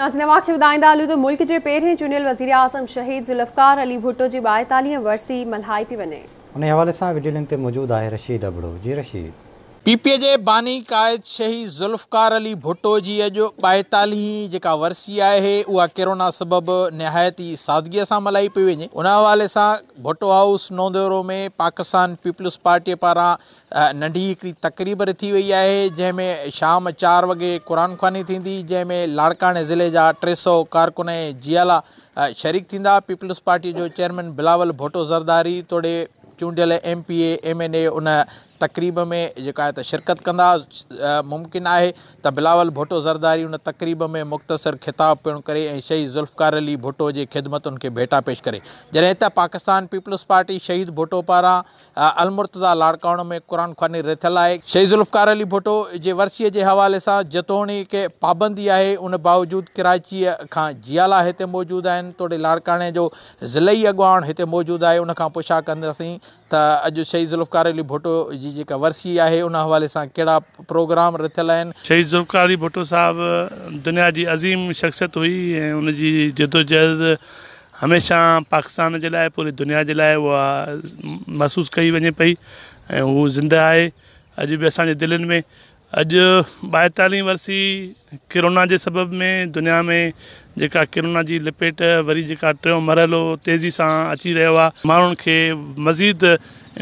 ॿुधाईंदा हलूं त मुल्क जे पहिरें चूनियर वज़ीर आज़म शहीद ज़िल्फकार अली भुटो जी ॿाएतालीह वर्सी मल्हाई पई वञे पीपीअ जे बानी क़ाइद शहीद ज़ुल्फकार अली भुट्टो जीअ जो ॿाएतालीह जेका वर्सी आहे उहा कोरोना सबबि निहायती सादगीअ सां मल्हाई पई वञे उन हवाले सां भुट्टो हाउस नोंदेड़ो में पाकिस्तान पीपल्स पार्टीअ पारां नंढी हिकड़ी तकरीब रखी वई आहे जंहिं शाम चार वॻे क़ुर ख़ुञानी थींदी जंहिं में लाड़काणे ज़िले जा टे सौ कारकुन ऐं जियाला शरीक थींदा पीपल्स पार्टीअ जो चेयरमैन बिलावल भुट्टो ज़रदारी तोड़े चूंडियल M P M N A उन तक़रीब में जेका आहे त शिरकत कंदासीं मुमकिन आहे त बिलावल भुटो ज़रदारी उन तकरीब में मुख़्तसिर ख़िताबु पिणु करे ऐं शही ज़ुल्फकार अली भुटो जे ख़िदमतुनि खे भेटा पेश करे जॾहिं त पाकिस्तान पीपल्स पार्टी शहीद भुटो पारां अलमुर्तदा लाड़काणे में क़ुरान ख़ानी रिथियल आहे शहीद ज़ुल्फकार अली भुटो जे वरसीअ जे हवाले सां जेतोणीक के पाबंदी आहे उन बावजूदि कराचीअ खां जियाला हिते मौजूदु आहिनि तोड़े लाड़काणे जो ज़िले ज़िली अॻुवाण हिते मौजूदु आहे उनखां पुछा कंदसीं त अॼु शहीद ज़ुल्फकार अली भुटो जी जेका वरसी आहे उन हवाले सां कहिड़ा प्रोग्राम रथियल आहिनि शहीद ज़ुल्कारी भुटो साहबु दुनिया जी अज़ीम शख़्सियत हुई ऐं हुन जी जिदोजहद हमेशह पाकिस्तान जे लाइ पूरी दुनिया जे लाइ उहा महसूसु कई वञे पई ऐं हू ज़िंदह आहे अॼु बि असांजे दिलनि में अॼु ॿाएतालीह वर्षी कोरोना जे सबब में दुनिया में जेका कोरोना जी लपेट वरी जेका टियों मरहलो तेज़ी सां अची रहियो आहे माण्हुनि खे मज़ीद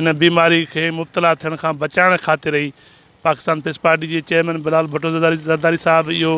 इन बीमारी खे मुबतला थियण खां बचाइण ख़ातिर ई पाकिस्तान पीपल्स पार्टी जे चेयरमैन बिलाल भटो ज़रदारी ज़रदारी साहिबु इहो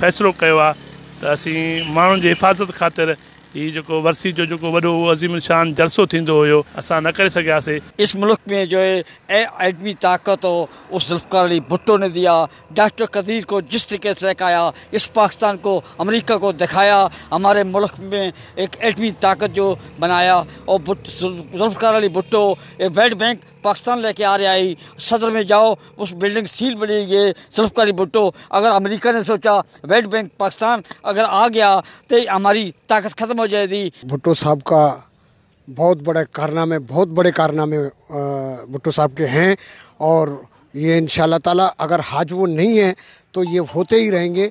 फ़ैसिलो कयो आहे त असीं माण्हुनि जी हिफ़ाज़त ख़ातिर हीउ वर्सी जो जो वो अज़ीम शान जलसो थींदो हुयो असां न कर सघियासीं इस मुल्क में जो है एडमी ताकत हो उस जुल्फकार अली भुट्टो ने दिया डॉक्टर कदीर को जिस तरीके से लहकाया इस पाकिस्तान को अमरीका को दिखाया हमारे मुल्क में एक एटमी ताकत जो बनाया और जुल्फकार अली भुट्टो ए वर्ल्ड बैंक पाकिस्तान लेके आ रहा है सदर में जाओ उस बिल्डिंग सील बनी ये सुल्फकारी भुट्टो अगर अमेरिका ने सोचा वेस्ट बैंक पाकिस्तान अगर आ गया तो हमारी ताकत ख़त्म हो जाएगी भुट्टो साहब का बहुत बड़े कारनामे बहुत बड़े कारनामे भुट्टो साहब के हैं और ये इन ताला अगर हाज वो नहीं है तो ये होते ही रहेंगे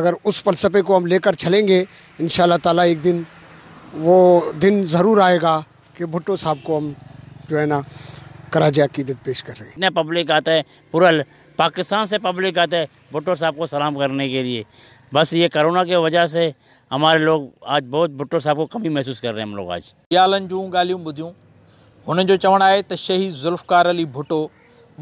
अगर उस फलसफे को हम लेकर चलेंगे इन ताला एक दिन वो दिन ज़रूर आएगा कि भुट्टो साहब को हम जो है ना कराजा अकीदत पेश कर हैं इतना पब्लिक आता है पूरा पाकिस्तान से पब्लिक आता है भुट्टो साहब को सलाम करने के लिए बस ये कोरोना के वजह से हमारे लोग आज बहुत भुट्टो साहब को कमी महसूस कर रहे हैं हम लोग आज यालन जो गालू ॿुधियूं उन्हें जो चवण है तो शहीद ज़ुल्फ़कार अली भुट्टो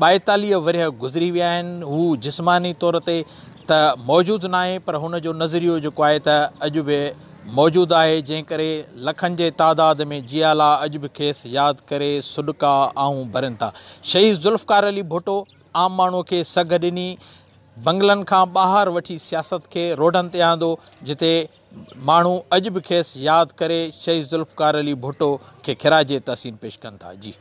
ॿाएतालीह वरह गुज़री वह वो जिस्मानी तौर पर त ना पर हुन जो नज़रियो जो है अज भी मौजूदु आहे जंहिं करे लखनि जे तइदाद में जियाला अॼु बि खेसि यादि करे सुॾका आऊं भरनि था शहीद ज़ुल्फकार अली भुटो आम माण्हूअ खे सघ ॾिनी बंगलनि खां ॿाहिरि वठी सियासत खे रोडनि ते आंदो जिते माण्हू अॼु बि खेसि यादि करे शहीद ज़ुल्फकार अली भुटो खे खिराजे तहसीन पेश कनि था जी